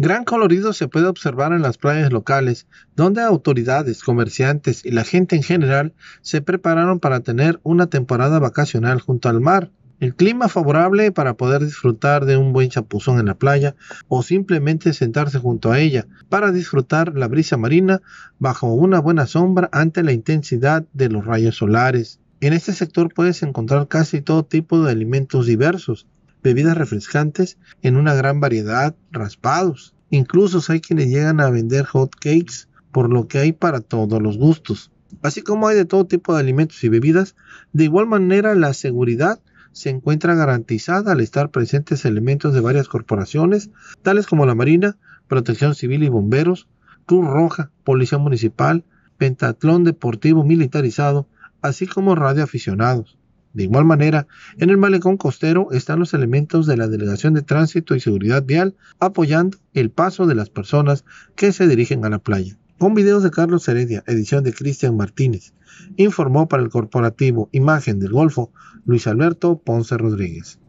Gran colorido se puede observar en las playas locales, donde autoridades, comerciantes y la gente en general se prepararon para tener una temporada vacacional junto al mar. El clima favorable para poder disfrutar de un buen chapuzón en la playa o simplemente sentarse junto a ella para disfrutar la brisa marina bajo una buena sombra ante la intensidad de los rayos solares. En este sector puedes encontrar casi todo tipo de alimentos diversos, bebidas refrescantes en una gran variedad, raspados. Incluso hay quienes llegan a vender hot cakes, por lo que hay para todos los gustos. Así como hay de todo tipo de alimentos y bebidas, de igual manera la seguridad se encuentra garantizada al estar presentes elementos de varias corporaciones, tales como la Marina, Protección Civil y Bomberos, Cruz Roja, Policía Municipal, Pentatlón Deportivo Militarizado, así como radioaficionados. De igual manera, en el malecón costero están los elementos de la Delegación de Tránsito y Seguridad Vial apoyando el paso de las personas que se dirigen a la playa. Con videos de Carlos Heredia, edición de Cristian Martínez, informó para el corporativo Imagen del Golfo Luis Alberto Ponce Rodríguez.